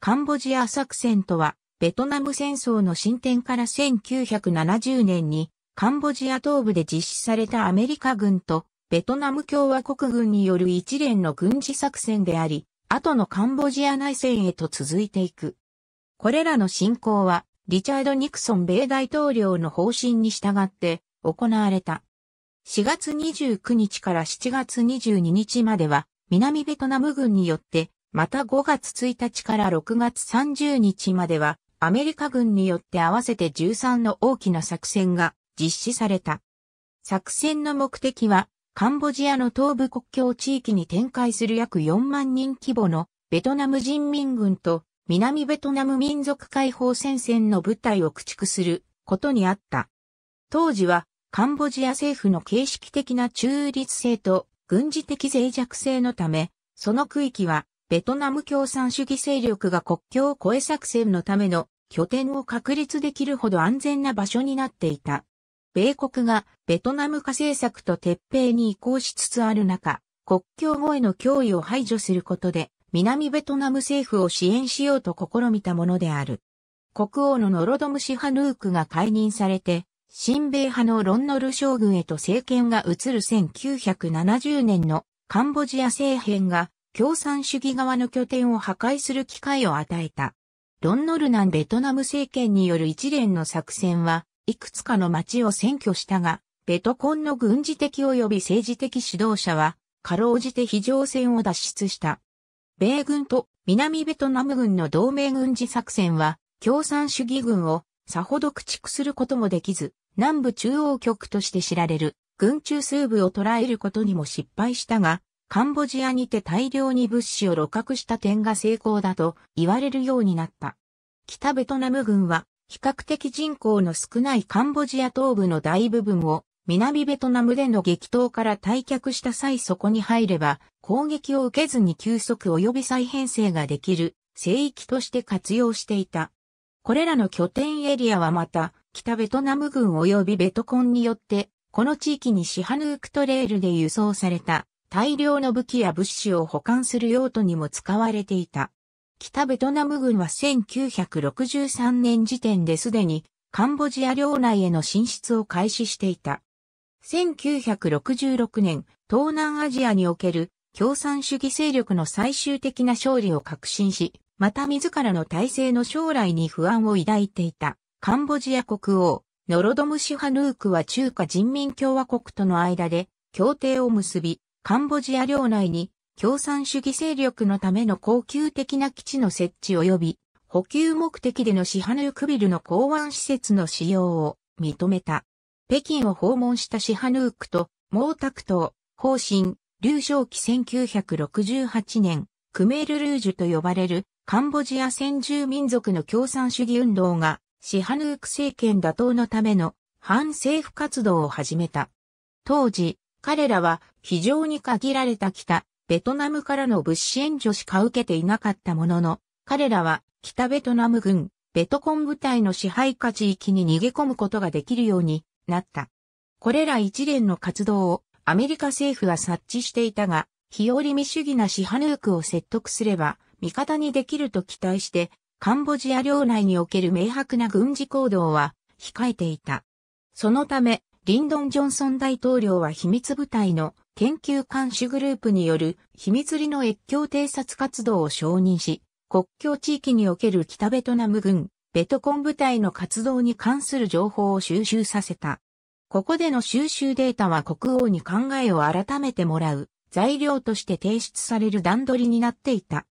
カンボジア作戦とは、ベトナム戦争の進展から1970年に、カンボジア東部で実施されたアメリカ軍と、ベトナム共和国軍による一連の軍事作戦であり、後のカンボジア内戦へと続いていく。これらの進行は、リチャード・ニクソン米大統領の方針に従って行われた。4月29日から7月22日までは、南ベトナム軍によってまた5月1日から6月30日までは、アメリカ軍によって合わせて13の大きな作戦が実施された。作戦の目的は、カンボジアの東部国境地域に展開する約4万人規模のベトナム人民軍と南ベトナム民族解放戦線の部隊を駆逐することにあった。当時はカンボジア政府の形式的な中立性と軍事的脆弱性のため、その区域はベトナム共産主義勢力が国境を越え作戦のための拠点を確立できるほど安全な場所になっていた。米国がベトナム化政策と撤兵に移行しつつある中、国境越えの脅威を排除することで、南ベトナム政府を支援しようと試みたものである。国王のノロドムシハヌークが解任されて、新米派のロンノル将軍へと政権が移る1970年のカンボジア政変が共産主義側の拠点を破壊する機会を与えた。ロンノルナンベトナム政権による一連の作戦は、いくつかの町を占拠したが、ベトコンの軍事的及び政治的指導者は、かろうじて非常戦を脱出した。米軍と南ベトナム軍の同盟軍事作戦は、共産主義軍をさほど駆逐することもできず、南部中央局として知られる軍中枢部を捉えることにも失敗したが、カンボジアにて大量に物資を露獲した点が成功だと言われるようになった。北ベトナム軍は比較的人口の少ないカンボジア東部の大部分を南ベトナムでの激闘から退却した際そこに入れば攻撃を受けずに休息及び再編成ができる聖域として活用していた。これらの拠点エリアはまた北ベトナム軍及びベトコンによってこの地域にシハヌークトレールで輸送された大量の武器や物資を保管する用途にも使われていた。北ベトナム軍は1963年時点ですでにカンボジア領内への進出を開始していた。1966年、東南アジアにおける共産主義勢力の最終的な勝利を確信し、また自らの体制の将来に不安を抱いていたカンボジア国王、ノロドムシハヌークは中華人民共和国との間で協定を結び、カンボジア領内に共産主義勢力のための高級的な基地の設置及び補給目的でのシハヌークビルの港湾施設の使用を認めた。北京を訪問したシハヌークと毛沢東、方針、劉少奇1968年、クメール・ルージュと呼ばれるカンボジア先住民族の共産主義運動がシハヌーク政権打倒のための反政府活動を始めた。当時、彼らは非常に限られた北、ベトナムからの物資援助しか受けていなかったものの、彼らは北ベトナム軍、ベトコン部隊の支配下地域に逃げ込むことができるようになった。これら一連の活動をアメリカ政府は察知していたが、日和見主義なシハヌークを説得すれば、味方にできると期待して、カンボジア領内における明白な軍事行動は控えていた。そのため、リンドン・ジョンソン大統領は秘密部隊の研究監視グループによる秘密裏の越境偵察活動を承認し、国境地域における北ベトナム軍、ベトコン部隊の活動に関する情報を収集させた。ここでの収集データは国王に考えを改めてもらう材料として提出される段取りになっていた。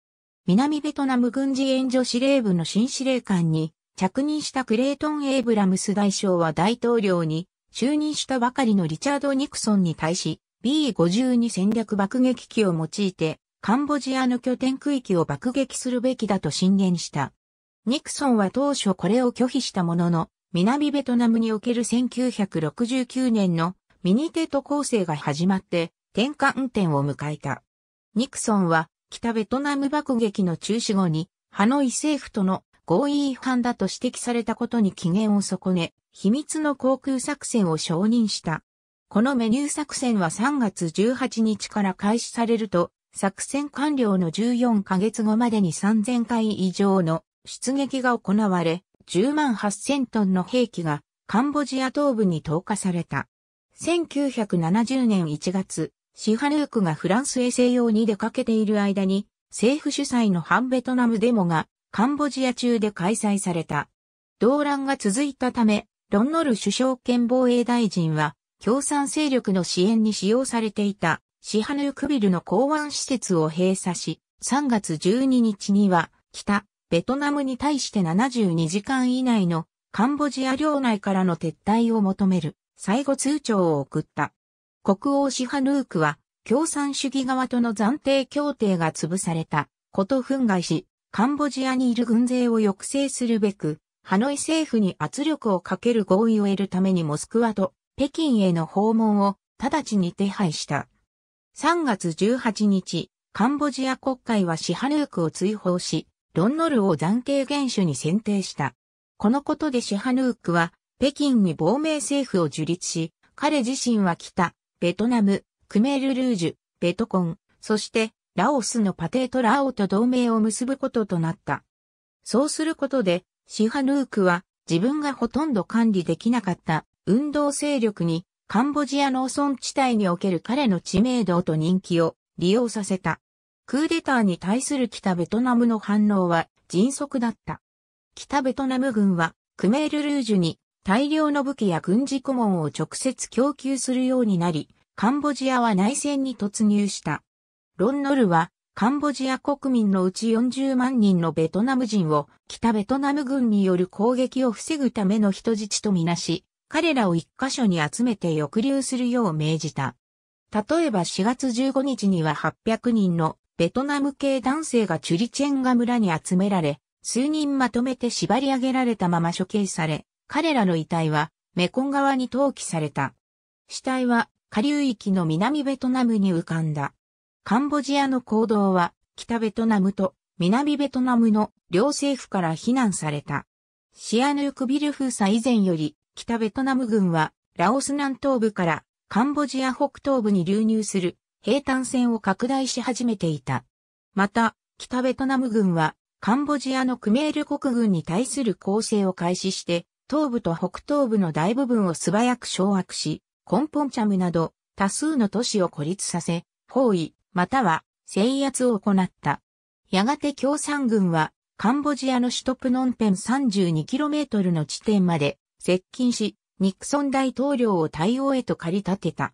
南ベトナム軍事援助司令部の新司令官に着任したクレイトン・エイブラムス大将は大統領に就任したばかりのリチャード・ニクソンに対し、B52 戦略爆撃機を用いて、カンボジアの拠点区域を爆撃するべきだと進言した。ニクソンは当初これを拒否したものの、南ベトナムにおける1969年のミニテト構成が始まって転換点を迎えた。ニクソンは北ベトナム爆撃の中止後にハノイ政府との合意違反だと指摘されたことに機嫌を損ね、秘密の航空作戦を承認した。このメニュー作戦は3月18日から開始されると、作戦完了の14ヶ月後までに3000回以上の出撃が行われ、10万8000トンの兵器がカンボジア東部に投下された。1970年1月、シハヌークがフランス衛星用に出かけている間に、政府主催の反ベトナムデモがカンボジア中で開催された。動乱が続いたため、ロンノル首相兼防衛大臣は、共産勢力の支援に使用されていた、シハヌークビルの港湾施設を閉鎖し、3月12日には、北、ベトナムに対して72時間以内の、カンボジア領内からの撤退を求める、最後通帳を送った。国王シハヌークは、共産主義側との暫定協定が潰された、こと憤慨し、カンボジアにいる軍勢を抑制するべく、ハノイ政府に圧力をかける合意を得るためにモスクワと北京への訪問を直ちに手配した。3月18日、カンボジア国会はシハヌークを追放し、ロンノルを暫定元首に選定した。このことでシハヌークは、北京に亡命政府を樹立し、彼自身は北、ベトナム、クメールルージュ、ベトコン、そしてラオスのパテートラオと同盟を結ぶこととなった。そうすることで、シハヌークは自分がほとんど管理できなかった運動勢力にカンボジア農村地帯における彼の知名度と人気を利用させた。クーデターに対する北ベトナムの反応は迅速だった。北ベトナム軍はクメールルージュに大量の武器や軍事顧問を直接供給するようになり、カンボジアは内戦に突入した。ロンノルはカンボジア国民のうち40万人のベトナム人を北ベトナム軍による攻撃を防ぐための人質とみなし、彼らを一箇所に集めて抑留するよう命じた。例えば4月15日には800人のベトナム系男性がチュリチェンガ村に集められ、数人まとめて縛り上げられたまま処刑され、彼らの遺体はメコン川に投棄された。死体は下流域の南ベトナムに浮かんだ。カンボジアの行動は、北ベトナムと南ベトナムの両政府から非難された。シアヌークビル封鎖以前より、北ベトナム軍は、ラオス南東部からカンボジア北東部に流入する平坦線を拡大し始めていた。また、北ベトナム軍は、カンボジアのクメール国軍に対する攻勢を開始して、東部と北東部の大部分を素早く掌握し、コンポンチャムなど多数の都市を孤立させ、包囲、または制圧を行った。やがて共産軍はカンボジアの首都プノンペン 32km の地点まで接近し、ニクソン大統領を対応へと駆り立てた。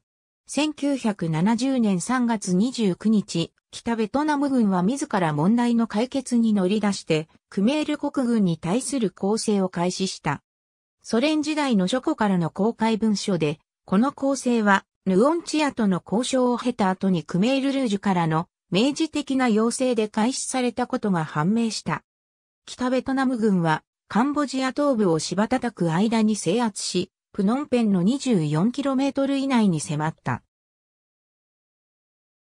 1970年3月29日、北ベトナム軍は自ら問題の解決に乗り出して、クメール国軍に対する攻勢を開始した。ソ連時代の書庫からの公開文書で、この攻勢はヌオンチアとの交渉を経た後にクメールルージュからの明示的な要請で開始されたことが判明した。北ベトナム軍はカンボジア東部を柴叩く間に制圧し、プノンペンの 24km 以内に迫った。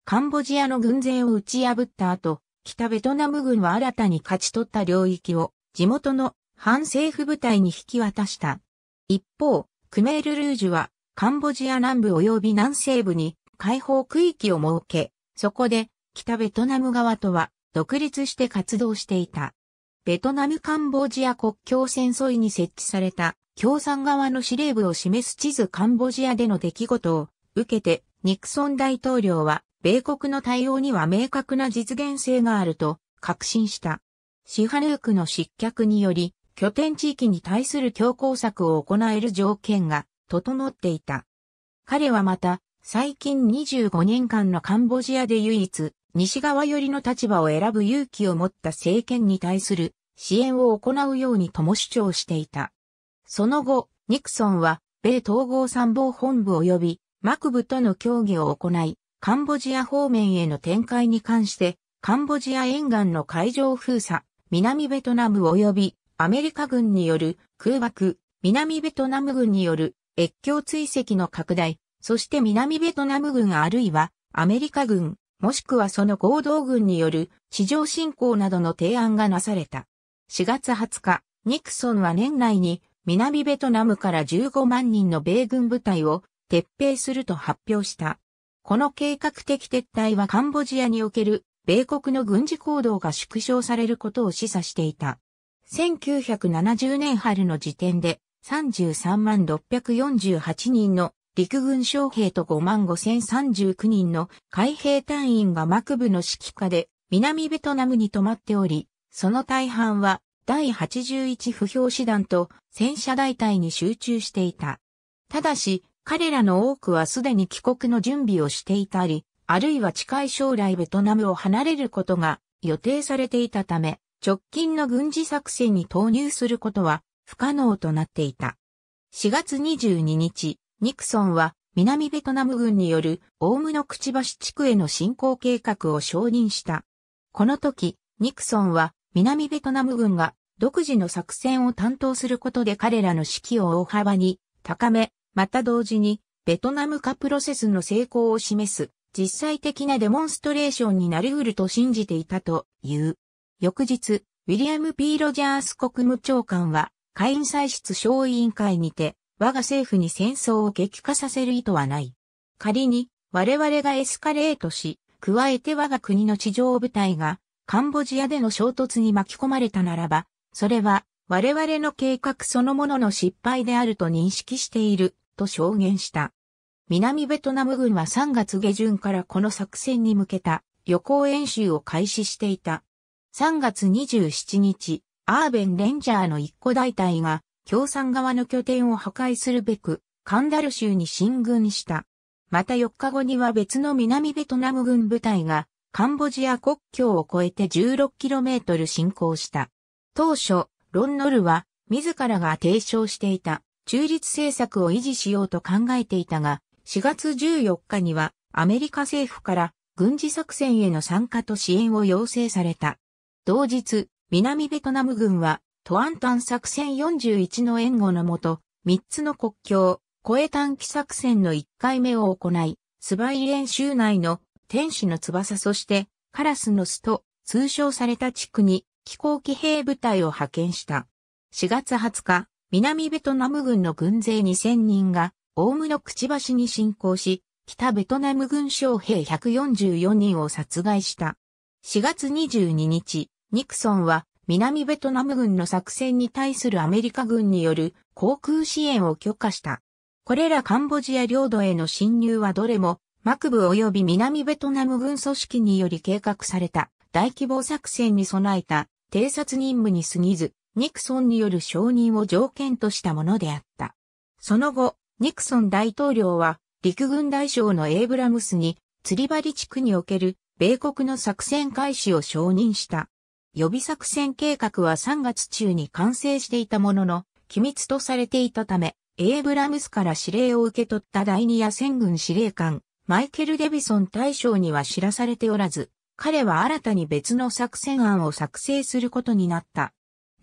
カンボジアの軍勢を打ち破った後、北ベトナム軍は新たに勝ち取った領域を地元の反政府部隊に引き渡した。一方、クメールルージュはカンボジア南部及び南西部に解放区域を設け、そこで北ベトナム側とは独立して活動していた。ベトナムカンボジア国境戦争に設置された共産側の司令部を示す地図カンボジアでの出来事を受けてニクソン大統領は米国の対応には明確な実現性があると確信した。シハヌークの失脚により拠点地域に対する強硬策を行える条件が整っていた。彼はまた、最近25年間のカンボジアで唯一、西側寄りの立場を選ぶ勇気を持った政権に対する支援を行うようにとも主張していた。その後、ニクソンは、米統合参謀本部及び、マクブとの協議を行い、カンボジア方面への展開に関して、カンボジア沿岸の海上封鎖、南ベトナム及びアメリカ軍による空爆、南ベトナム軍による越境追跡の拡大、そして南ベトナム軍あるいはアメリカ軍、もしくはその合同軍による地上侵攻などの提案がなされた。4月20日、ニクソンは年内に南ベトナムから15万人の米軍部隊を撤兵すると発表した。この計画的撤退はカンボジアにおける米国の軍事行動が縮小されることを示唆していた。1970年春の時点で33万648人の陸軍将兵と5万5039人の海兵隊員が幕部の指揮下で南ベトナムに泊まっており、その大半は第81不評師団と戦車大隊に集中していた。ただし、彼らの多くはすでに帰国の準備をしていたり、あるいは近い将来ベトナムを離れることが予定されていたため、直近の軍事作戦に投入することは不可能となっていた。4月22日、ニクソンは南ベトナム軍によるオウムのくちばし地区への侵攻計画を承認した。この時、ニクソンは南ベトナム軍が独自の作戦を担当することで彼らの士気を大幅に高め、また同時にベトナム化プロセスの成功を示す実際的なデモンストレーションになり得ると信じていたという。翌日、ウィリアム・ P・ ロジャース国務長官は下院歳出小委員会にて、我が政府に戦争を激化させる意図はない。仮に、我々がエスカレートし、加えて我が国の地上部隊が、カンボジアでの衝突に巻き込まれたならば、それは、我々の計画そのものの失敗であると認識している、と証言した。南ベトナム軍は3月下旬からこの作戦に向けた予行演習を開始していた。3月27日、アーベンレンジャーの一個大隊が共産側の拠点を破壊するべく、カンダル州に進軍した。また4日後には別の南ベトナム軍部隊が、カンボジア国境を越えて 16km 進行した。当初、ロンノルは、自らが提唱していた、中立政策を維持しようと考えていたが、4月14日には、アメリカ政府から、軍事作戦への参加と支援を要請された。同日、南ベトナム軍は、トアンタン作戦41の援護のもと、3つの国境、越短期作戦の1回目を行い、スバイ練習内の天使の翼そしてカラスの巣と通称された地区に飛行機兵部隊を派遣した。4月20日、南ベトナム軍の軍勢2000人がオウムのくちばしに侵攻し、北ベトナム軍将兵144人を殺害した。4月22日、ニクソンは南ベトナム軍の作戦に対するアメリカ軍による航空支援を許可した。これらカンボジア領土への侵入はどれも、幕府及び南ベトナム軍組織により計画された大規模作戦に備えた偵察任務に過ぎず、ニクソンによる承認を条件としたものであった。その後、ニクソン大統領は陸軍大将のエイブラムスに釣り針地区における米国の作戦開始を承認した。予備作戦計画は3月中に完成していたものの、機密とされていたため、エイブラムスから指令を受け取った第二野戦軍司令官、マイケル・デビソン大将には知らされておらず、彼は新たに別の作戦案を作成することになった。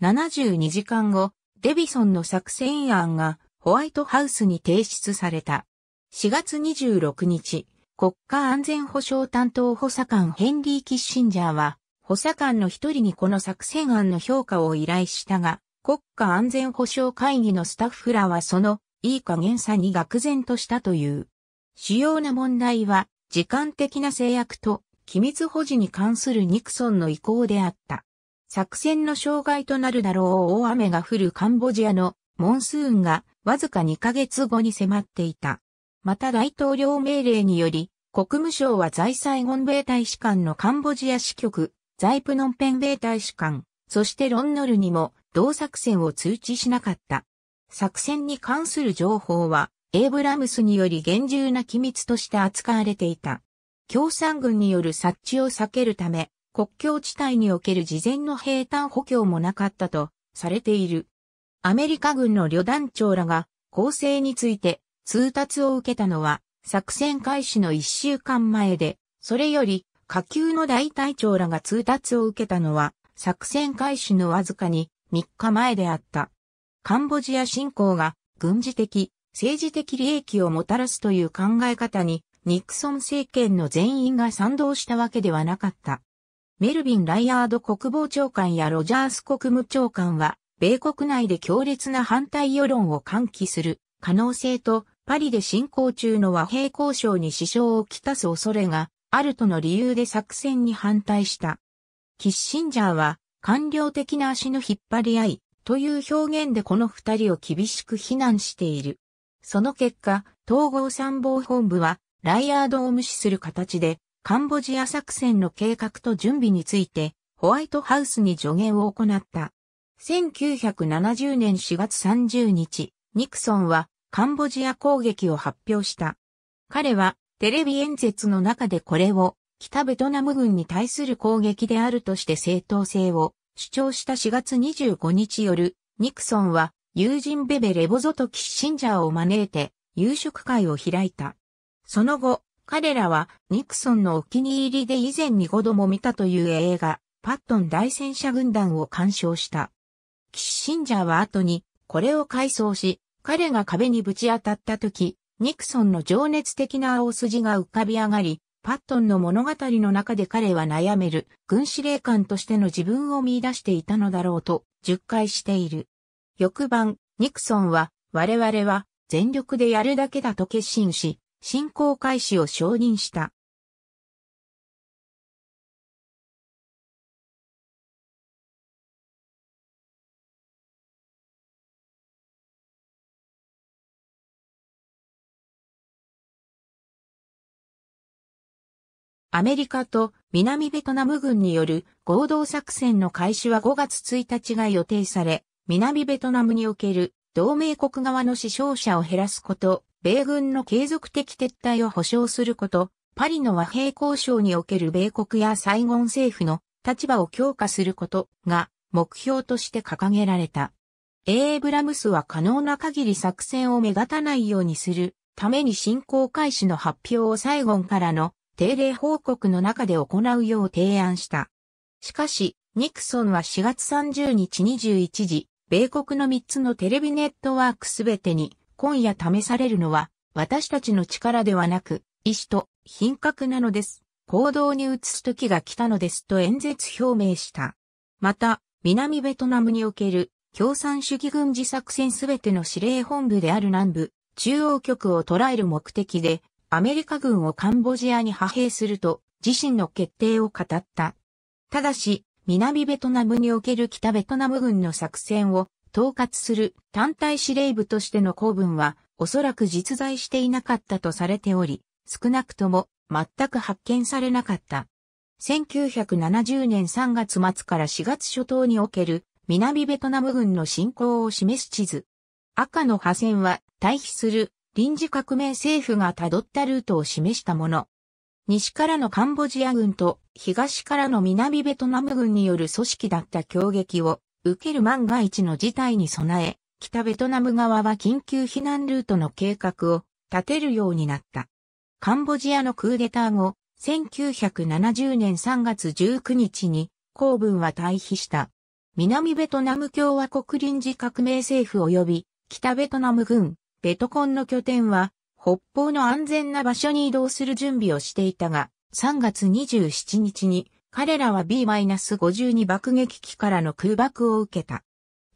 72時間後、デビソンの作戦案がホワイトハウスに提出された。4月26日、国家安全保障担当補佐官ヘンリー・キッシンジャーは、補佐官の一人にこの作戦案の評価を依頼したが、国家安全保障会議のスタッフらはそのいい加減さに愕然としたという。主要な問題は、時間的な制約と機密保持に関するニクソンの意向であった。作戦の障害となるだろう大雨が降るカンボジアのモンスーンがわずか2ヶ月後に迫っていた。また大統領命令により、国務省は在産ゴンベイ大使館のカンボジア支局ザイプノンペン米大使館、そしてロンノルにも同作戦を通知しなかった。作戦に関する情報は、エイブラムスにより厳重な機密として扱われていた。共産軍による察知を避けるため、国境地帯における事前の平坦補強もなかったとされている。アメリカ軍の旅団長らが構成について通達を受けたのは作戦開始の1週間前で、それより下級の大隊長らが通達を受けたのは、作戦開始のわずかに3日前であった。カンボジア侵攻が軍事的、政治的利益をもたらすという考え方に、ニクソン政権の全員が賛同したわけではなかった。メルビン・ライアード国防長官やロジャース国務長官は、米国内で強烈な反対世論を喚起する可能性と、パリで進行中の和平交渉に支障をきたす恐れがあるとの理由で作戦に反対した。キッシンジャーは、官僚的な足の引っ張り合い、という表現でこの二人を厳しく非難している。その結果、統合参謀本部は、ライアードを無視する形で、カンボジア作戦の計画と準備について、ホワイトハウスに助言を行った。1970年4月30日、ニクソンはカンボジア攻撃を発表した。彼はテレビ演説の中でこれを北ベトナム軍に対する攻撃であるとして正当性を主張した4月25日夜、ニクソンは友人ベベレボゾとキッシンジャーを招いて夕食会を開いた。その後、彼らはニクソンのお気に入りで以前に5度も見たという映画、パットン大戦車軍団を鑑賞した。キッシンジャーは後にこれを改装し、彼が壁にぶち当たった時、ニクソンの情熱的な青筋が浮かび上がり、パットンの物語の中で彼は悩める軍司令官としての自分を見出していたのだろうと、述回している。翌晩、ニクソンは、我々は全力でやるだけだと決心し、進行開始を承認した。アメリカと南ベトナム軍による合同作戦の開始は5月1日が予定され、南ベトナムにおける同盟国側の死傷者を減らすこと、米軍の継続的撤退を保障すること、パリの和平交渉における米国やサイゴン政府の立場を強化することが目標として掲げられた。エイブラムスは可能な限り作戦を目立たないようにするために進行開始の発表をサイゴンからの定例報告の中で行うよう提案した。しかし、ニクソンは4月30日21時、米国の3つのテレビネットワークすべてに、今夜試されるのは、私たちの力ではなく、意志と品格なのです。行動に移す時が来たのですと演説表明した。また、南ベトナムにおける共産主義軍事作戦すべての司令本部である南部中央局を捉える目的でアメリカ軍をカンボジアに派兵すると自身の決定を語った。ただし、南ベトナムにおける北ベトナム軍の作戦を統括する単体司令部としての公文はおそらく実在していなかったとされており、少なくとも全く発見されなかった。1970年3月末から4月初頭における南ベトナム軍の侵攻を示す地図。赤の破線は退避する臨時革命政府が辿ったルートを示したもの。西からのカンボジア軍と東からの南ベトナム軍による組織だった攻撃を受ける万が一の事態に備え、北ベトナム側は緊急避難ルートの計画を立てるようになった。カンボジアのクーデター後、1970年3月19日に公文は退避した。南ベトナム共和国臨時革命政府及び北ベトナム軍ベトコンの拠点は、北方の安全な場所に移動する準備をしていたが、3月27日に彼らは B-52 爆撃機からの空爆を受けた。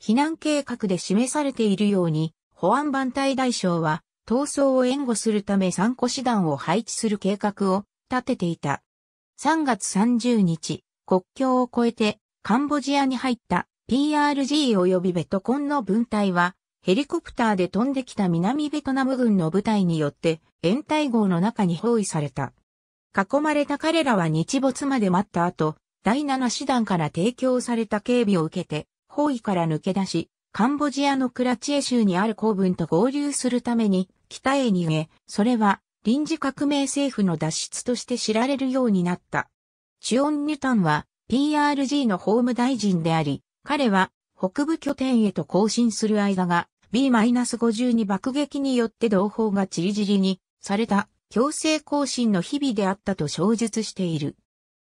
避難計画で示されているように、保安番隊大将は、闘争を援護するため3考師団を配置する計画を立てていた。3月30日、国境を越えてカンボジアに入った PRG 及びベトコンの分隊はヘリコプターで飛んできた南ベトナム軍の部隊によって、掩体壕の中に包囲された。囲まれた彼らは日没まで待った後、第七師団から提供された警備を受けて、包囲から抜け出し、カンボジアのクラチエ州にある公文と合流するために、北へ逃げ、それは臨時革命政府の脱出として知られるようになった。チュオン・ニュタンは PRG の法務大臣であり、彼は北部拠点へと更新する間が B-52 爆撃によって同胞が散り散りにされた強制更新の日々であったと小述している。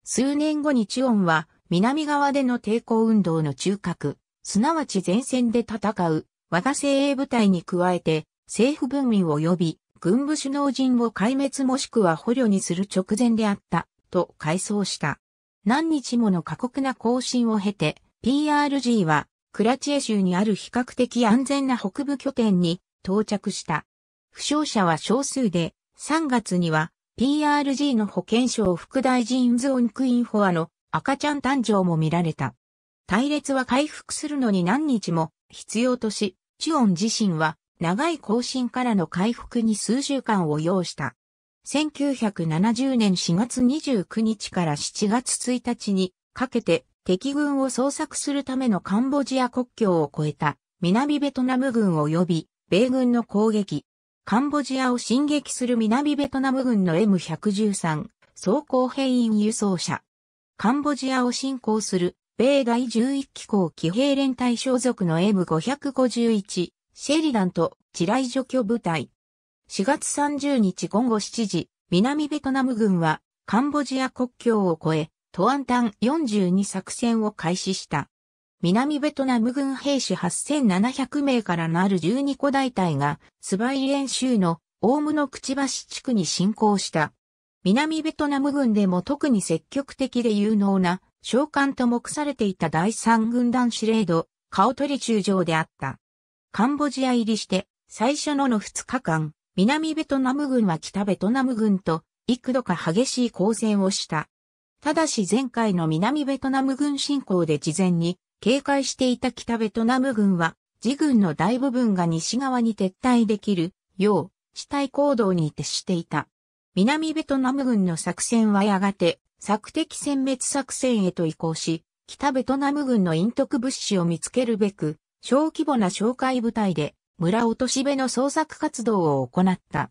数年後にチオンは南側での抵抗運動の中核、すなわち前線で戦う和が精鋭部隊に加えて政府文民及び軍部首脳陣を壊滅もしくは捕虜にする直前であったと回想した。何日もの過酷な更新を経て PRG はクラチエ州にある比較的安全な北部拠点に到着した。負傷者は少数で、3月には PRG の保健省副大臣オンクインフォアの赤ちゃん誕生も見られた。隊列は回復するのに何日も必要とし、チュオン自身は長い更新からの回復に数週間を要した。1970年4月29日から7月1日にかけて敵軍を捜索するためのカンボジア国境を越えた南ベトナム軍及び米軍の攻撃。カンボジアを進撃する南ベトナム軍の M113 装甲兵員輸送車。カンボジアを進行する米第11機構騎兵連隊所属の M551 シェリダンと地雷除去部隊。4月30日午後7時、南ベトナム軍はカンボジア国境を越え、トアンタン42作戦を開始した。南ベトナム軍兵士8700名からなる12個大隊がスバイレン州のオウムの口橋地区に侵攻した。南ベトナム軍でも特に積極的で有能な召喚と目されていた第三軍団司令度、カオトリ中将であった。カンボジア入りして最初のの2日間、南ベトナム軍は北ベトナム軍と幾度か激しい交戦をした。ただし前回の南ベトナム軍侵攻で事前に警戒していた北ベトナム軍は、自軍の大部分が西側に撤退できるよう、地体行動に徹していた。南ベトナム軍の作戦はやがて、索敵殲滅作戦へと移行し、北ベトナム軍の陰徳物資を見つけるべく、小規模な紹介部隊で、村落とし部の捜索活動を行った。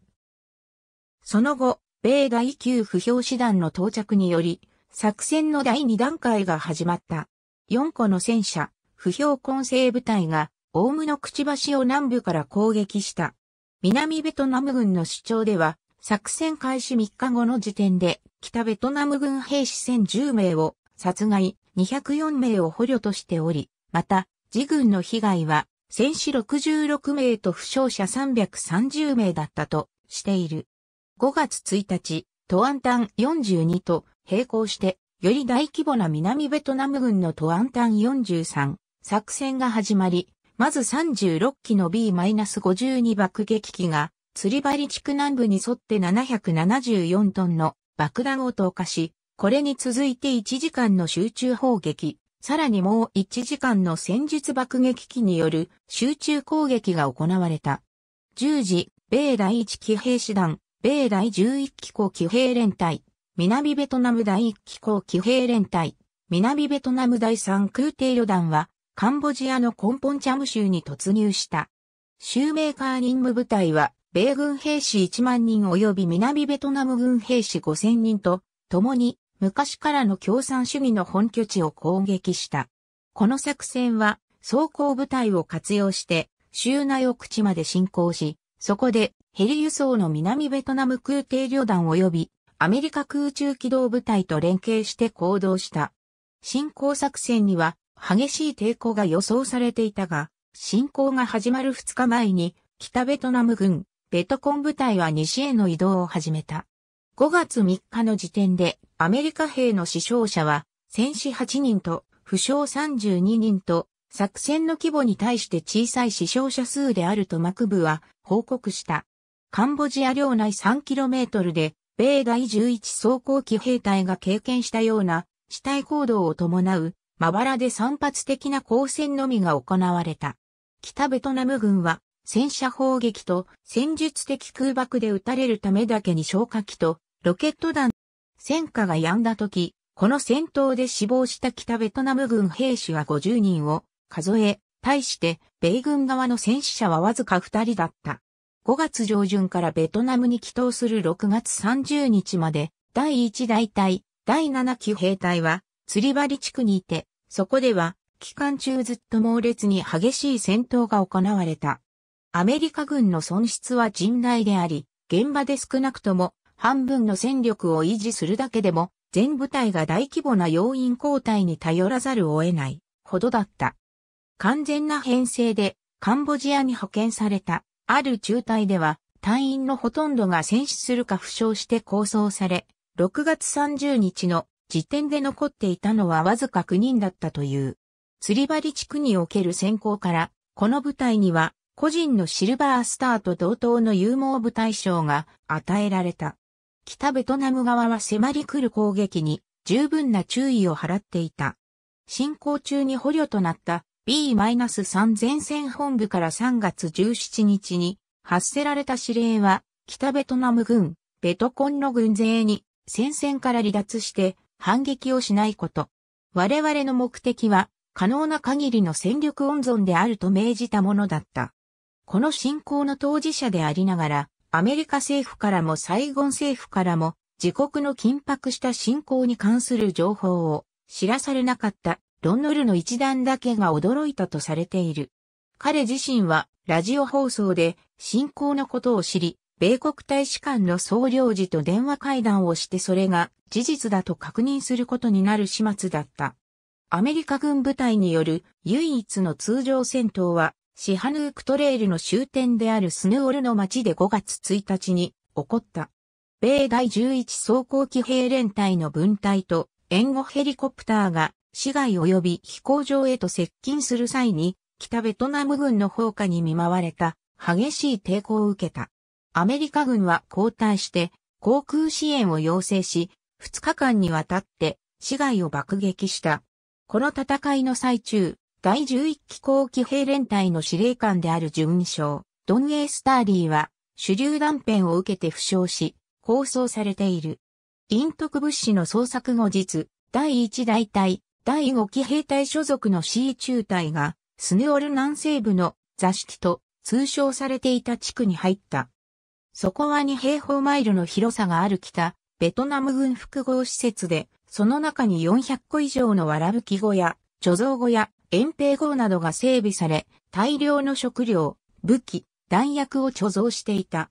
その後、米第9不評師団の到着により、作戦の第2段階が始まった。4個の戦車、不評混成部隊が、オウムのくちばしを南部から攻撃した。南ベトナム軍の主張では、作戦開始3日後の時点で、北ベトナム軍兵士1010名を殺害、204名を捕虜としており、また、自軍の被害は、戦士66名と負傷者330名だったとしている。5月1日、トアンタン42と並行して、より大規模な南ベトナム軍のトアンタン43作戦が始まり、まず36機の B-52 爆撃機が、釣り針地区南部に沿って774トンの爆弾を投下し、これに続いて1時間の集中砲撃、さらにもう1時間の戦術爆撃機による集中攻撃が行われた。10時、米第1騎兵師団、米第11機構騎兵連隊、南ベトナム第1機構騎兵連隊、南ベトナム第3空挺旅団は、カンボジアのコンポンチャム州に突入した。州メーカー任務部隊は、米軍兵士1万人及び南ベトナム軍兵士5000人と、共に昔からの共産主義の本拠地を攻撃した。この作戦は、装甲部隊を活用して、州内奥地まで進行し、そこでヘリ輸送の南ベトナム空挺旅団及びアメリカ空中機動部隊と連携して行動した。進行作戦には激しい抵抗が予想されていたが、進行が始まる2日前に、北ベトナム軍、ベトコン部隊は西への移動を始めた。5月3日の時点で、アメリカ兵の死傷者は、戦死8人と、負傷32人と、作戦の規模に対して小さい死傷者数であると幕部は報告した。カンボジア領内 3km で米第11装甲機兵隊が経験したような死体行動を伴う、まばらで散発的な交戦のみが行われた。北ベトナム軍は、戦車砲撃と戦術的空爆で撃たれるためだけに消火器とロケット弾。戦火が止んだ時、この戦闘で死亡した北ベトナム軍兵士は50人を数え、対して米軍側の戦死者はわずか2人だった。5月上旬からベトナムに帰投する6月30日まで、第1大隊、第7機兵隊は、釣り針地区にいて、そこでは、期間中ずっと猛烈に激しい戦闘が行われた。アメリカ軍の損失は甚大であり、現場で少なくとも半分の戦力を維持するだけでも、全部隊が大規模な要員交代に頼らざるを得ないほどだった。完全な編成でカンボジアに派遣されたある中隊では、隊員のほとんどが戦死するか負傷して構想され、6月30日の時点で残っていたのはわずか9人だったという。釣り針地区における先行から、この部隊には、個人のシルバースターと同等の勇猛部隊賞が与えられた。北ベトナム側は迫り来る攻撃に十分な注意を払っていた。進行中に捕虜となった B-3 前線本部から3月17日に発せられた指令は、北ベトナム軍、ベトコンの軍勢に戦線から離脱して反撃をしないこと。我々の目的は可能な限りの戦力温存であると命じたものだった。この侵攻の当事者でありながら、アメリカ政府からもサイゴン政府からも自国の緊迫した侵攻に関する情報を知らされなかったドンノルの一団だけが驚いたとされている。彼自身はラジオ放送で信仰のことを知り、米国大使館の総領事と電話会談をしてそれが事実だと確認することになる始末だった。アメリカ軍部隊による唯一の通常戦闘はシハヌークトレイルの終点であるスヌオルの町で5月1日に起こった。米第11装甲騎兵連隊の分隊と援護ヘリコプターが市外及び飛行場へと接近する際に、北ベトナム軍の砲火に見舞われた激しい抵抗を受けた。アメリカ軍は交代して航空支援を要請し、2日間にわたって市外を爆撃した。この戦いの最中、第11機構機兵連隊の司令官である巡将、ドン・エー・スターリーは、手榴弾片を受けて負傷し、構想されている。陰徳物資の捜索後日、第1大隊、第5期兵隊所属の C 中隊が、スネオル南西部の座敷と通称されていた地区に入った。そこは2平方マイルの広さがある北、ベトナム軍複合施設で、その中に400個以上のわらぶき小屋、貯蔵小屋、延平壕などが整備され、大量の食料、武器、弾薬を貯蔵していた。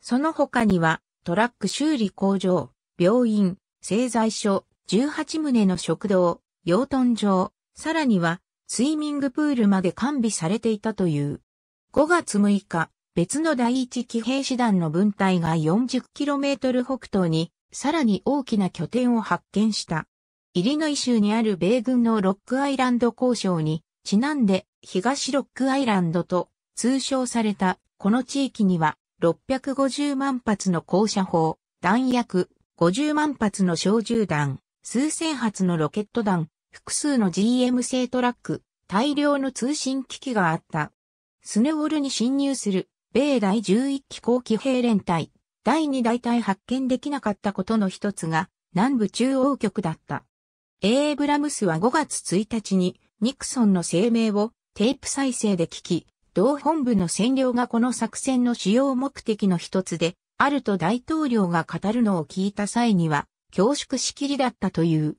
その他には、トラック修理工場、病院、製材所、18棟の食堂、養豚場、さらには、スイミングプールまで完備されていたという。5月6日、別の第一騎兵師団の分隊が 40km 北東に、さらに大きな拠点を発見した。イリノイ州にある米軍のロックアイランド交渉に、ちなんで東ロックアイランドと通称されたこの地域には650万発の降車砲、弾薬50万発の小銃弾、数千発のロケット弾、複数の GM 製トラック、大量の通信機器があった。スネウォルに侵入する、米第11機構機兵連隊、第2大隊発見できなかったことの一つが、南部中央局だった。エイブラムスは5月1日に、ニクソンの声明をテープ再生で聞き、同本部の占領がこの作戦の主要目的の一つで、あると大統領が語るのを聞いた際には、恐縮しきりだったという。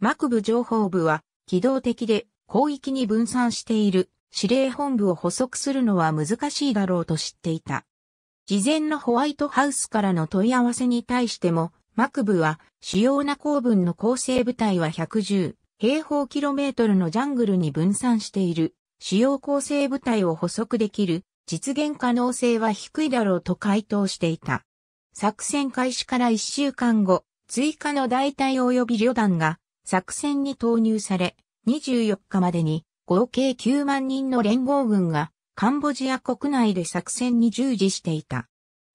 幕部情報部は、機動的で広域に分散している司令本部を補足するのは難しいだろうと知っていた。事前のホワイトハウスからの問い合わせに対しても、幕部は主要な公文の構成部隊は110平方キロメートルのジャングルに分散している主要構成部隊を補足できる実現可能性は低いだろうと回答していた。作戦開始から1週間後、追加の大隊及び旅団が作戦に投入され、24日までに合計9万人の連合軍がカンボジア国内で作戦に従事していた。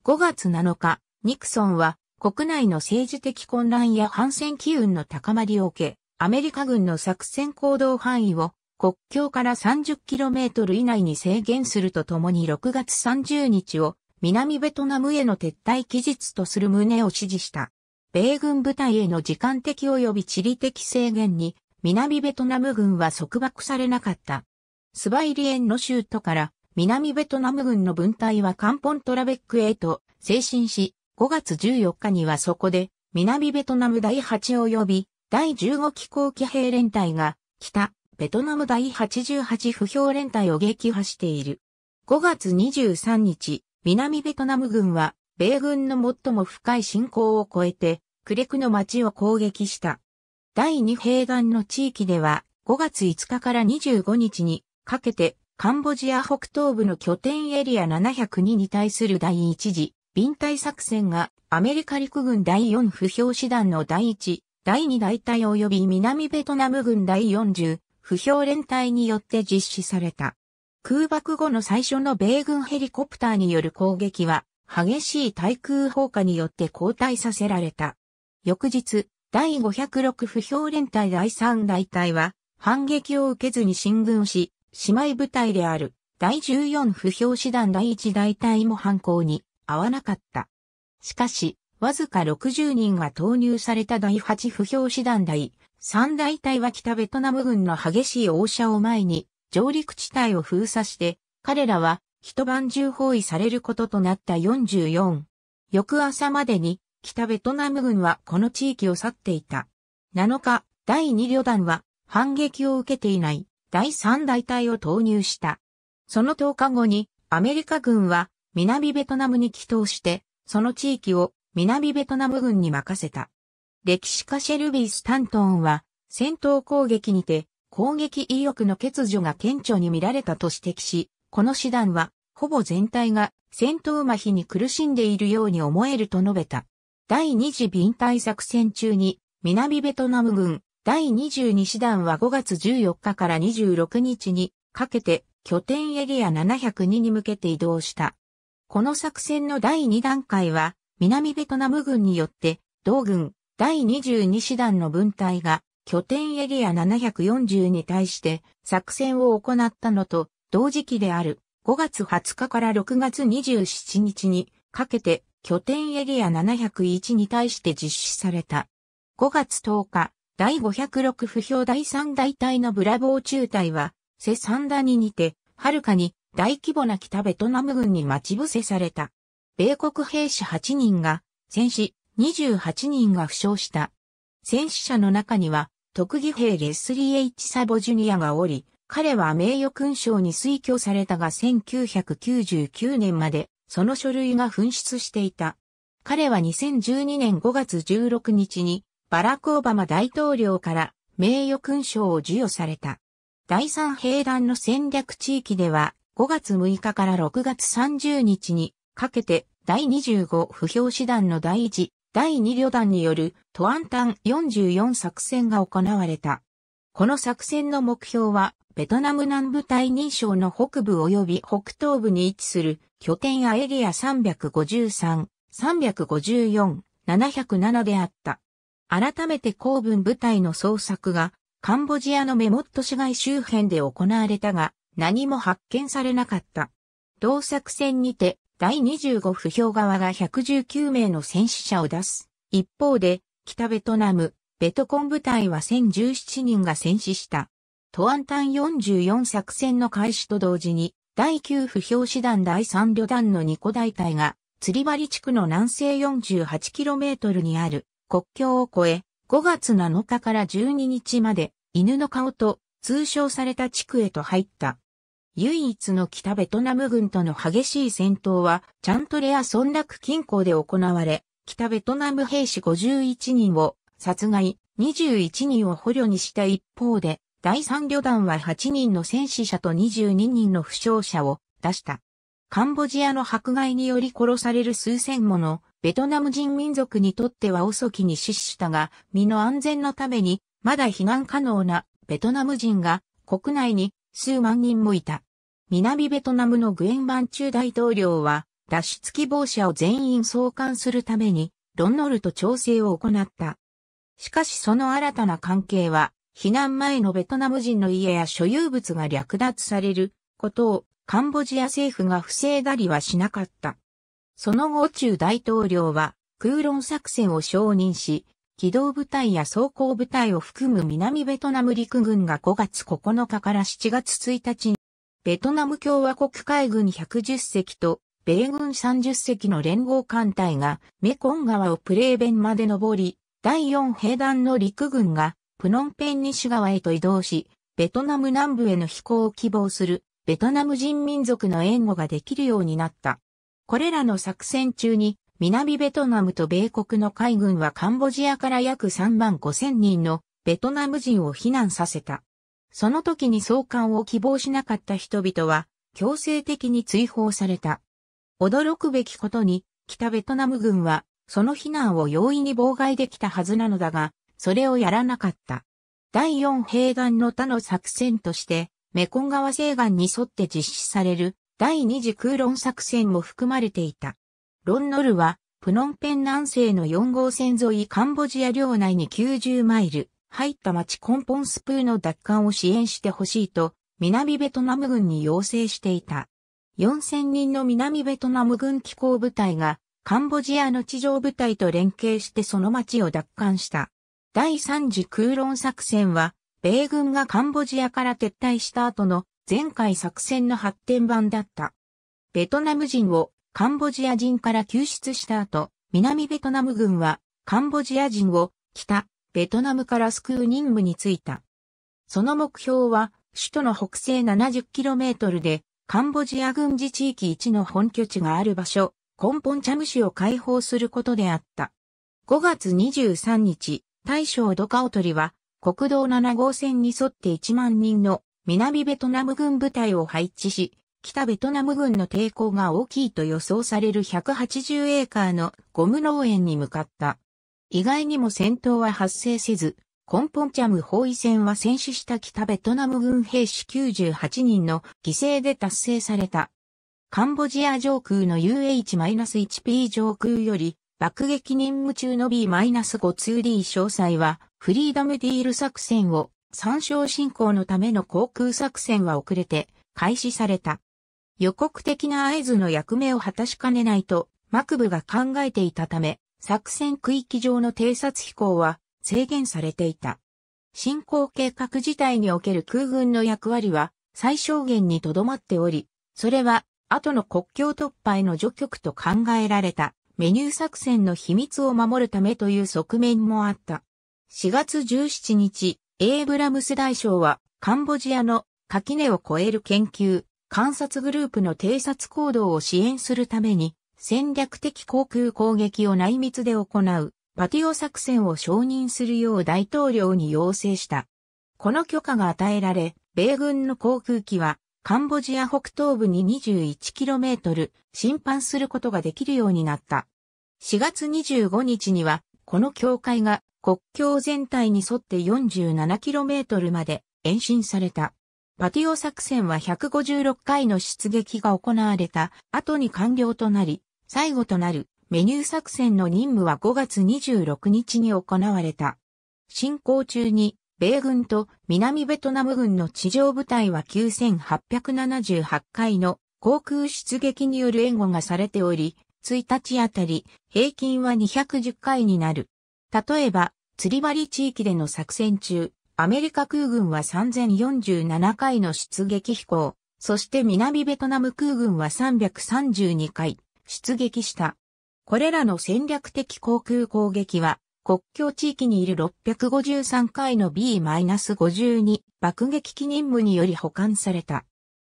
5月7日、ニクソンは国内の政治的混乱や反戦機運の高まりを受け、アメリカ軍の作戦行動範囲を国境から 30km 以内に制限するとともに6月30日を南ベトナムへの撤退期日とする旨を指示した。米軍部隊への時間的及び地理的制限に、南ベトナム軍は束縛されなかった。スバイリエンの州都から、南ベトナム軍の分隊はカンポントラベックへと、精神し、5月14日にはそこで、南ベトナム第8及び、第15機構機兵連隊が、北、ベトナム第88不評連隊を撃破している。5月23日、南ベトナム軍は、米軍の最も深い侵攻を超えて、クレクの町を攻撃した。第2平岸の地域では、5月5日から25日にかけて、カンボジア北東部の拠点エリア702に対する第1次、便隊作戦が、アメリカ陸軍第4不評師団の第1、第2大隊及び南ベトナム軍第40、不評連隊によって実施された。空爆後の最初の米軍ヘリコプターによる攻撃は、激しい対空砲火によって後退させられた。翌日、第506不評連隊第3大隊は、反撃を受けずに進軍し、姉妹部隊である第14不評師団第1大隊も反抗に合わなかった。しかし、わずか60人が投入された第8不評師団第3大隊は北ベトナム軍の激しい応射を前に上陸地帯を封鎖して、彼らは一晩中包囲されることとなった44。翌朝までに北ベトナム軍はこの地域を去っていた。7日、第2旅団は反撃を受けていない第3大隊を投入した。その10日後にアメリカ軍は南ベトナムに帰投して、その地域を南ベトナム軍に任せた。歴史家シェルビー・スタントンは戦闘攻撃にて攻撃意欲の欠如が顕著に見られたと指摘し、この師団は、ほぼ全体が戦闘麻痺に苦しんでいるように思えると述べた。第二次便隊作戦中に、南ベトナム軍第22師団は5月14日から26日にかけて拠点エリア702に向けて移動した。この作戦の第2段階は、南ベトナム軍によって、同軍第22師団の分隊が拠点エリア740に対して作戦を行ったのと同時期である5月20日から6月27日にかけて拠点エリア701に対して実施された。5月10日、第506不評第3大隊のブラボー中隊は、セサンダににて、はるかに大規模な北ベトナム軍に待ち伏せされた。米国兵士8人が、戦死28人が負傷した。戦死者の中には、特技兵レスリー・エイチ・サボジュニアがおり、彼は名誉勲章に推挙されたが1999年までその書類が紛失していた。彼は2012年5月16日にバラク・オバマ大統領から名誉勲章を授与された。第三兵団の戦略地域では5月6日から6月30日にかけて第25不評師団の第1、第2旅団によるトアンタン44作戦が行われた。この作戦の目標はベトナム南部隊認証の北部及び北東部に位置する拠点やエリア353、354、707であった。改めて公文部隊の捜索がカンボジアのメモット市街周辺で行われたが何も発見されなかった。同作戦にて第25不評側が119名の戦死者を出す。一方で北ベトナム、ベトコン部隊は1017人が戦死した。トアンタン44作戦の開始と同時に、第9不評師団第3旅団の2個大隊が、釣り針地区の南西 48km にある国境を越え、5月7日から12日まで、犬の顔と通称された地区へと入った。唯一の北ベトナム軍との激しい戦闘は、チャントレア村落近郊で行われ、北ベトナム兵士51人を殺害、21人を捕虜にした一方で、第3旅団は8人の戦死者と22人の負傷者を出した。カンボジアの迫害により殺される数千ものベトナム人民族にとっては遅きに死したが、身の安全のためにまだ避難可能なベトナム人が国内に数万人もいた。南ベトナムのグエン・バン中大統領は脱出希望者を全員送還するためにロンノルと調整を行った。しかしその新たな関係は避難前のベトナム人の家や所有物が略奪されることをカンボジア政府が防いだりはしなかった。その後中大統領は空論作戦を承認し、機動部隊や装甲部隊を含む南ベトナム陸軍が5月9日から7月1日に、ベトナム共和国海軍110隻と米軍30隻の連合艦隊がメコン川をプレーベンまで登り、第4兵団の陸軍がプノンペン西側へと移動し、ベトナム南部への飛行を希望するベトナム人民族の援護ができるようになった。これらの作戦中に、南ベトナムと米国の海軍はカンボジアから約3万5千人のベトナム人を避難させた。その時に送還を希望しなかった人々は強制的に追放された。驚くべきことに北ベトナム軍はその避難を容易に妨害できたはずなのだが、それをやらなかった。第4平岸の他の作戦として、メコン川西岸に沿って実施される第二次空論作戦も含まれていた。ロンノルは、プノンペン南西の4号線沿いカンボジア領内に90マイル入った町コンポンスプーの奪還を支援してほしいと南ベトナム軍に要請していた。4000人の南ベトナム軍機構部隊がカンボジアの地上部隊と連携してその町を奪還した。第3次空論作戦は、米軍がカンボジアから撤退した後の前回作戦の発展版だった。ベトナム人をカンボジア人から救出した後、南ベトナム軍はカンボジア人を北ベトナムから救う任務に就いた。その目標は首都の北西 70km でカンボジア軍事地域一の本拠地がある場所、コンポンチャム市を解放することであった。5月23日、大将ドカオトリは、国道7号線に沿って1万人の南ベトナム軍部隊を配置し、北ベトナム軍の抵抗が大きいと予想される180エーカーのゴム農園に向かった。意外にも戦闘は発生せず、コンポンチャム包囲戦は戦死した北ベトナム軍兵士98人の犠牲で達成された。カンボジア上空の UH-1P 上空より爆撃任務中の B-52D 詳細は、フリーダムディール作戦を参照進行のための航空作戦は遅れて開始された。予告的な合図の役目を果たしかねないと、マクブが考えていたため、作戦区域上の偵察飛行は制限されていた。進行計画自体における空軍の役割は最小限にとどまっており、それは後の国境突破への除局と考えられた。メニュー作戦の秘密を守るためという側面もあった。4月17日、エイブラムス大将はカンボジアの垣根を越える研究、観察グループの偵察行動を支援するために戦略的航空攻撃を内密で行うパティオ作戦を承認するよう大統領に要請した。この許可が与えられ、米軍の航空機はカンボジア北東部に 21km 侵犯することができるようになった。4月25日には、この境界が国境全体に沿って 47km まで延伸された。パティオ作戦は156回の出撃が行われた後に完了となり、最後となるメニュー作戦の任務は5月26日に行われた。進行中に米軍と南ベトナム軍の地上部隊は9878回の航空出撃による援護がされており、1日あたり平均は210回になる。例えば、釣り針地域での作戦中、アメリカ空軍は3047回の出撃飛行、そして南ベトナム空軍は332回出撃した。これらの戦略的航空攻撃は国境地域にいる653回の B-52 爆撃機任務により保管された。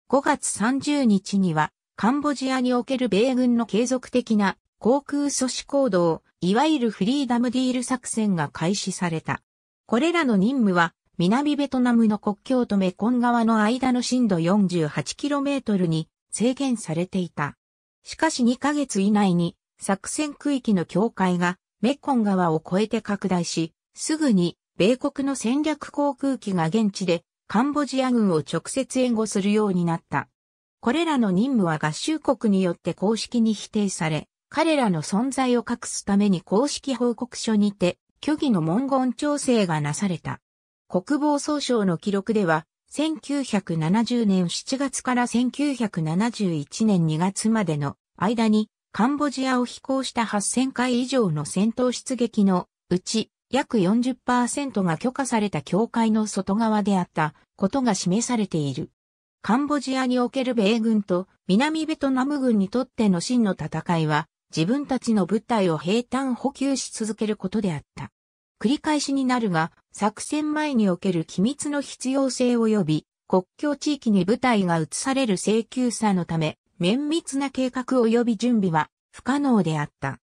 5月30日には、カンボジアにおける米軍の継続的な航空阻止行動、いわゆるフリーダムディール作戦が開始された。これらの任務は、南ベトナムの国境とメコン川の間の深度 48km に制限されていた。しかし2ヶ月以内に作戦区域の境界がメッコン川を越えて拡大し、すぐに米国の戦略航空機が現地でカンボジア軍を直接援護するようになった。これらの任務は合衆国によって公式に否定され、彼らの存在を隠すために公式報告書にて、虚偽の文言調整がなされた。国防総省の記録では、1970年7月から1971年2月までの間にカンボジアを飛行した8000回以上の戦闘出撃のうち約40%が許可された境界の外側であったことが示されている。カンボジアにおける米軍と南ベトナム軍にとっての真の戦いは自分たちの部隊を平坦補給し続けることであった。繰り返しになるが、作戦前における機密の必要性及び国境地域に部隊が移される請求さのため、綿密な計画及び準備は不可能であった。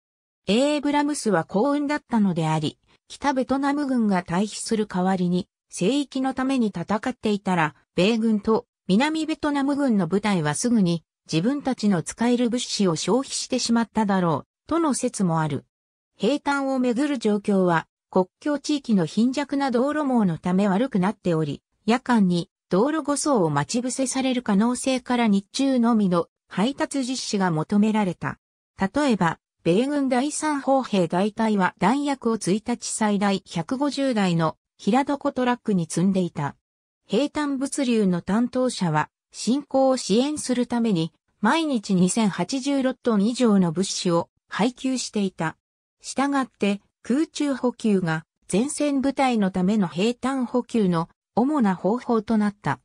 エーブラムスは幸運だったのであり、北ベトナム軍が退避する代わりに、聖域のために戦っていたら、米軍と南ベトナム軍の部隊はすぐに自分たちの使える物資を消費してしまっただろう、との説もある。平坦をめぐる状況は、国境地域の貧弱な道路網のため悪くなっており、夜間に道路護送を待ち伏せされる可能性から日中のみの配達実施が求められた。例えば、米軍第三砲兵大隊は弾薬を1日最大150台の平床トラックに積んでいた。平坦物流の担当者は、進行を支援するために、毎日2086トン以上の物資を配給していた。したがって、空中補給が前線部隊のための平坦補給の主な方法となった。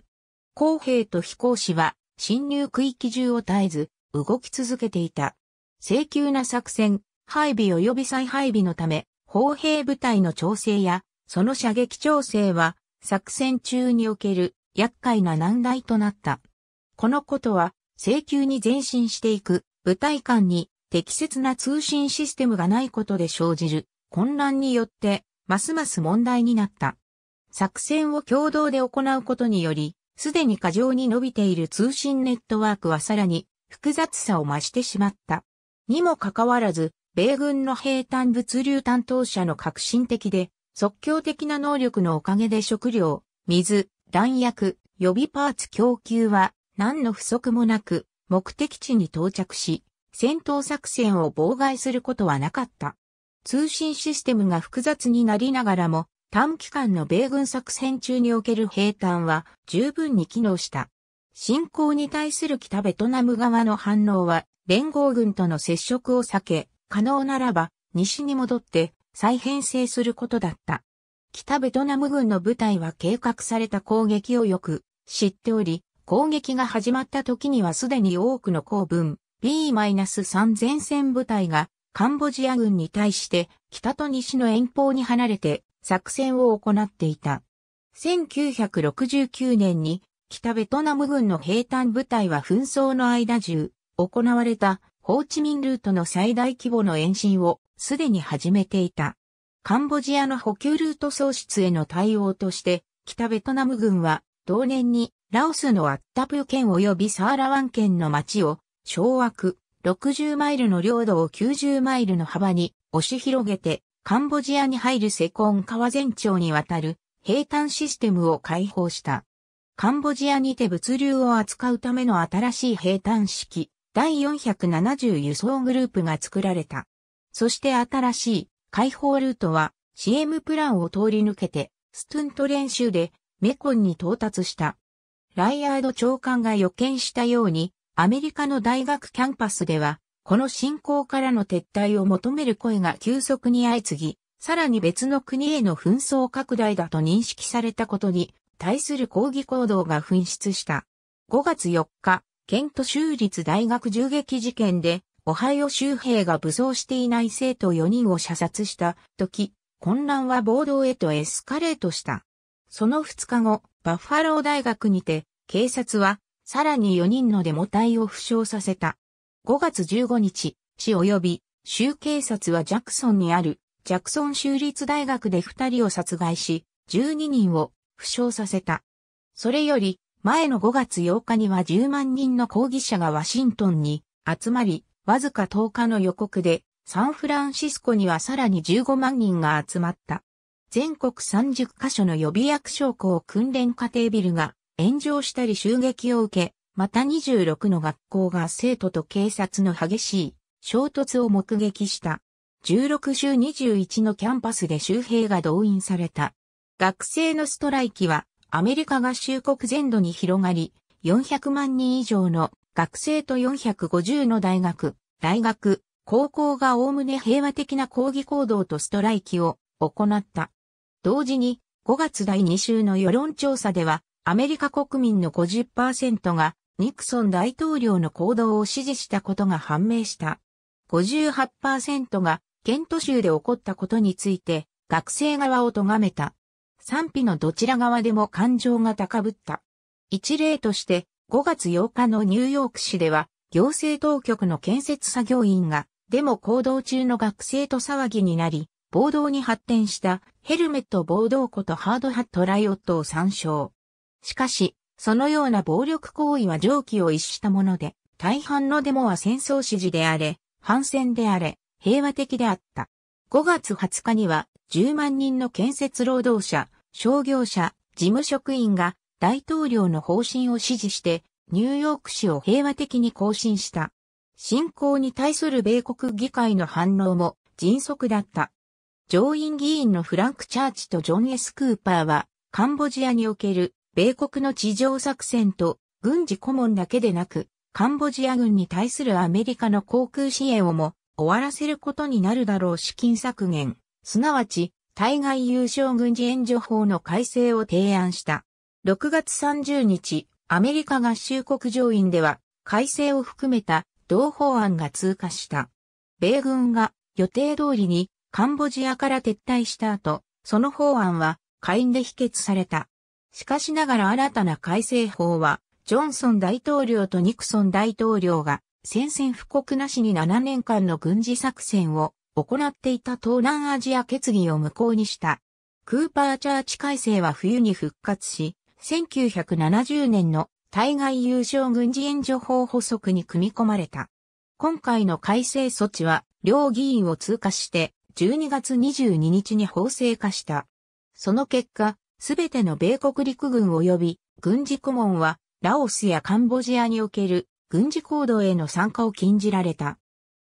工兵と飛行士は侵入区域中を絶えず、動き続けていた。請求な作戦、配備及び再配備のため、砲兵部隊の調整や、その射撃調整は、作戦中における厄介な難題となった。このことは、請求に前進していく部隊間に適切な通信システムがないことで生じる混乱によって、ますます問題になった。作戦を共同で行うことにより、すでに過剰に伸びている通信ネットワークはさらに複雑さを増してしまった。にもかかわらず、米軍の兵隊物流担当者の革新的で即興的な能力のおかげで食料、水、弾薬、予備パーツ供給は何の不足もなく目的地に到着し、戦闘作戦を妨害することはなかった。通信システムが複雑になりながらも短期間の米軍作戦中における兵端は十分に機能した。侵攻に対する北ベトナム側の反応は連合軍との接触を避け、可能ならば西に戻って再編成することだった。北ベトナム軍の部隊は計画された攻撃をよく知っており、攻撃が始まった時にはすでに多くの公文 B-3 前線部隊がカンボジア軍に対して北と西の遠方に離れて作戦を行っていた。1969年に北ベトナム軍の兵隊部隊は紛争の間中行われたホーチミンルートの最大規模の延伸をすでに始めていた。カンボジアの補給ルート喪失への対応として北ベトナム軍は同年にラオスのアッタプ県及びサーラワン県の町を掌握60マイルの領土を90マイルの幅に押し広げてカンボジアに入るセコン川全町にわたる平坦システムを開放した。カンボジアにて物流を扱うための新しい平坦式第470輸送グループが作られた。そして新しい開放ルートは CM プランを通り抜けてストゥント練習でメコンに到達した。ライアード長官が予見したようにアメリカの大学キャンパスではこの侵攻からの撤退を求める声が急速に相次ぎ、さらに別の国への紛争拡大だと認識されたことに対する抗議行動が噴出した。5月4日、ケント州立大学銃撃事件で、オハイオ州兵が武装していない生徒4人を射殺した時、混乱は暴動へとエスカレートした。その2日後、バッファロー大学にて、警察は、さらに4人のデモ隊を負傷させた。5月15日、市及び州警察はジャクソンにあるジャクソン州立大学で2人を殺害し、12人を負傷させた。それより前の5月8日には10万人の抗議者がワシントンに集まり、わずか10日の予告でサンフランシスコにはさらに15万人が集まった。全国30カ所の予備役将校訓練家庭ビルが炎上したり襲撃を受け、また26の学校が生徒と警察の激しい衝突を目撃した。16週21のキャンパスで周平が動員された。学生のストライキはアメリカ合衆国全土に広がり、400万人以上の学生と450の大学、大学、高校がおおむね平和的な抗議行動とストライキを行った。同時に5月第2週の世論調査ではアメリカ国民の50%がニクソン大統領の行動を支持したことが判明した。58%がケント州で起こったことについて学生側を咎めた。賛否のどちら側でも感情が高ぶった。一例として5月8日のニューヨーク市では行政当局の建設作業員がデモ行動中の学生と騒ぎになり暴動に発展したヘルメット暴動ことハードハットライオットを参照。しかし、そのような暴力行為は上記を逸したもので、大半のデモは戦争支持であれ、反戦であれ、平和的であった。5月20日には10万人の建設労働者、商業者、事務職員が大統領の方針を支持してニューヨーク市を平和的に更新した。侵攻に対する米国議会の反応も迅速だった。上院議員のフランク・チャーチとジョン・エス・クーパーはカンボジアにおける米国の地上作戦と軍事顧問だけでなく、カンボジア軍に対するアメリカの航空支援をも終わらせることになるだろう資金削減、すなわち対外優勝軍事援助法の改正を提案した。6月30日、アメリカ合衆国上院では改正を含めた同法案が通過した。米軍が予定通りにカンボジアから撤退した後、その法案は下院で否決された。しかしながら新たな改正法は、ジョンソン大統領とニクソン大統領が宣戦布告なしに7年間の軍事作戦を行っていた東南アジア決議を無効にした。クーパーチャーチ改正は冬に復活し、1970年の対外優勝軍事援助法補足に組み込まれた。今回の改正措置は、両議員を通過して、12月22日に法制化した。その結果、すべての米国陸軍及び軍事顧問は、ラオスやカンボジアにおける軍事行動への参加を禁じられた。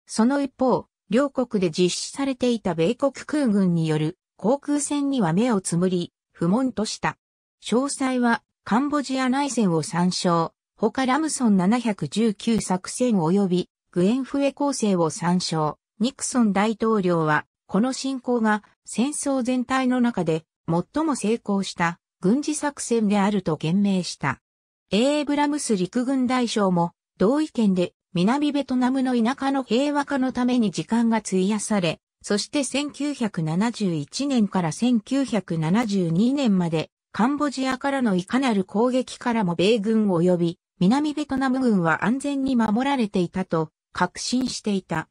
その一方、両国で実施されていた米国空軍による航空戦には目をつむり、不問とした。詳細はカンボジア内戦を参照、他ラムソン719作戦及びグエンフエ構成を参照、ニクソン大統領はこの進行が戦争全体の中で最も成功した軍事作戦であると言明した。エイブラムス陸軍大将も同意見で南ベトナムの田舎の平和化のために時間が費やされ、そして1971年から1972年までカンボジアからのいかなる攻撃からも米軍及び南ベトナム軍は安全に守られていたと確信していた。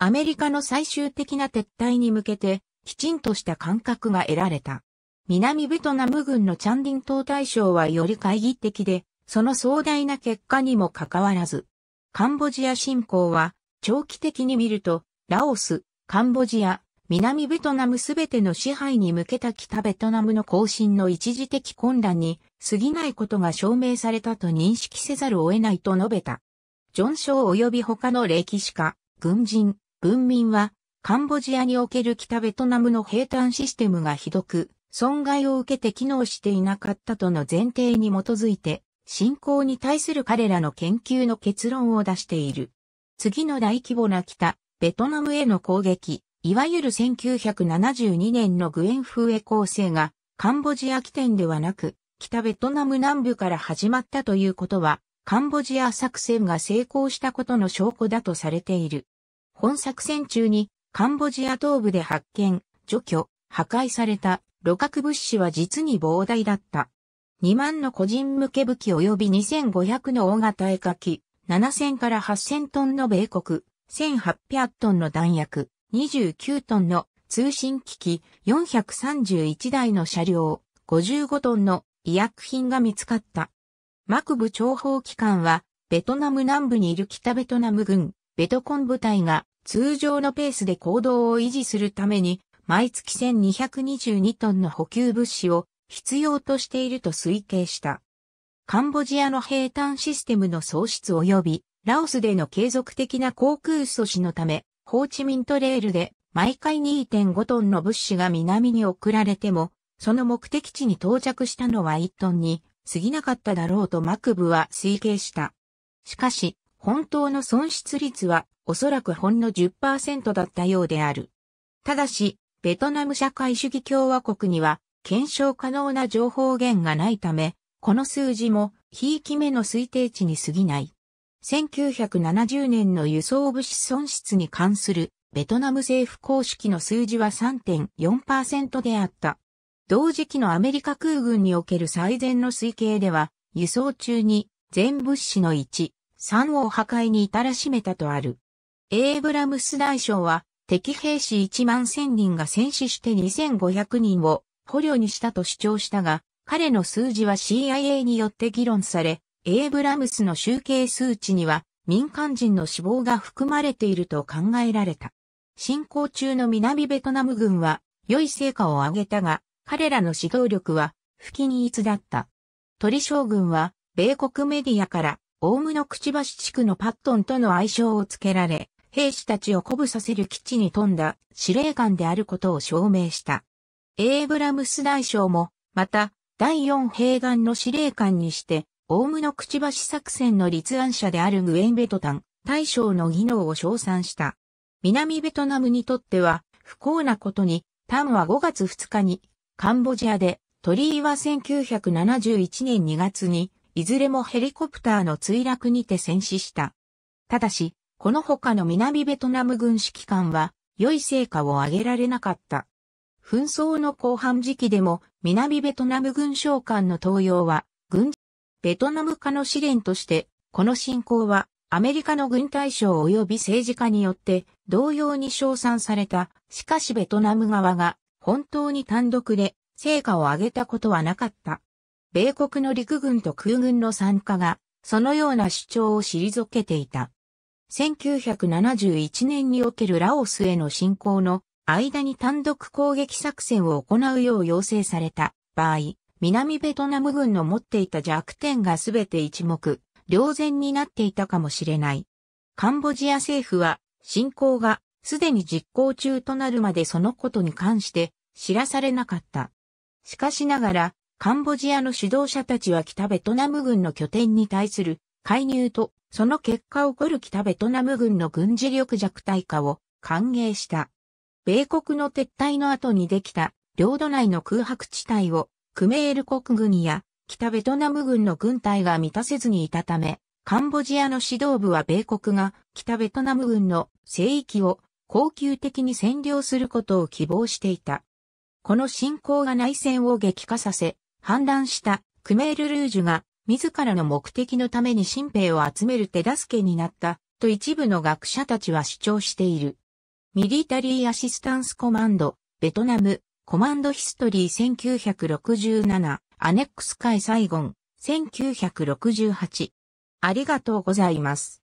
アメリカの最終的な撤退に向けてきちんとした感覚が得られた。南ベトナム軍のチャンディン島大将はより懐疑的で、その壮大な結果にもかかわらず、カンボジア侵攻は、長期的に見ると、ラオス、カンボジア、南ベトナムすべての支配に向けた北ベトナムの行進の一時的混乱に過ぎないことが証明されたと認識せざるを得ないと述べた。ジョン・ショー及び他の歴史家、軍人、文民は、カンボジアにおける北ベトナムの平坦システムがひどく、損害を受けて機能していなかったとの前提に基づいて、信仰に対する彼らの研究の結論を出している。次の大規模な北、ベトナムへの攻撃、いわゆる1972年のグエンフエ構成が、カンボジア起点ではなく、北ベトナム南部から始まったということは、カンボジア作戦が成功したことの証拠だとされている。本作戦中に、カンボジア東部で発見、除去、破壊された鹵獲物資は実に膨大だった。2万の個人向け武器及び2500の大型絵描き、7000から8000トンの米国、1800トンの弾薬、29トンの通信機器、431台の車両、55トンの医薬品が見つかった。マクブ諜報機関は、ベトナム南部にいる北ベトナム軍、ベトコン部隊が通常のペースで行動を維持するために毎月1222トンの補給物資を必要としていると推計した。カンボジアの平坦システムの喪失及び、ラオスでの継続的な航空阻止のため、ホーチミントレールで毎回2.5トンの物資が南に送られても、その目的地に到着したのは1トンに過ぎなかっただろうとマクブは推計した。しかし、本当の損失率はおそらくほんの10%だったようである。ただし、ベトナム社会主義共和国には検証可能な情報源がないため、この数字も、ひいき目の推定値に過ぎない。1970年の輸送物資損失に関するベトナム政府公式の数字は3.4%であった。同時期のアメリカ空軍における最善の推計では、輸送中に全物資の1、3を破壊に至らしめたとある。エイブラムス大将は敵兵士1万1000人が戦死して2500人を捕虜にしたと主張したが、彼の数字は CIA によって議論され、エイブラムスの集計数値には民間人の死亡が含まれていると考えられた。進行中の南ベトナム軍は良い成果を上げたが、彼らの指導力は不均一だった。鳥将軍は米国メディアからオウムのくちばし地区のパットンとの愛称をつけられ、兵士たちを鼓舞させる基地に富んだ司令官であることを証明した。エイブラムス大将も、また、第4兵団の司令官にして、オウムのくちばし作戦の立案者であるグエン・ベトタン、大将の技能を称賛した。南ベトナムにとっては、不幸なことに、タンは5月2日に、カンボジアで、鳥居は1971年2月に、いずれもヘリコプターの墜落にて戦死した。ただし、この他の南ベトナム軍指揮官は良い成果を上げられなかった。紛争の後半時期でも南ベトナム軍将官の登用は軍ベトナム化の試練として、この進行はアメリカの軍大将及び政治家によって同様に称賛された。しかしベトナム側が本当に単独で成果を上げたことはなかった。米国の陸軍と空軍の参加がそのような主張を退けていた。1971年におけるラオスへの侵攻の間に単独攻撃作戦を行うよう要請された場合、南ベトナム軍の持っていた弱点がすべて一目、瞭然になっていたかもしれない。カンボジア政府は、侵攻がすでに実行中となるまでそのことに関して知らされなかった。しかしながら、カンボジアの指導者たちは北ベトナム軍の拠点に対する介入と、その結果起こる北ベトナム軍の軍事力弱体化を歓迎した。米国の撤退の後にできた領土内の空白地帯をクメール国軍や北ベトナム軍の軍隊が満たせずにいたため、カンボジアの指導部は米国が北ベトナム軍の聖域を恒久的に占領することを希望していた。この侵攻が内戦を激化させ、反乱したクメール・ルージュが自らの目的のために新兵を集める手助けになったと一部の学者たちは主張している。ミリタリーアシスタンスコマンド、ベトナム、コマンドヒストリー1967、アネックス海サイゴン、1968。ありがとうございます。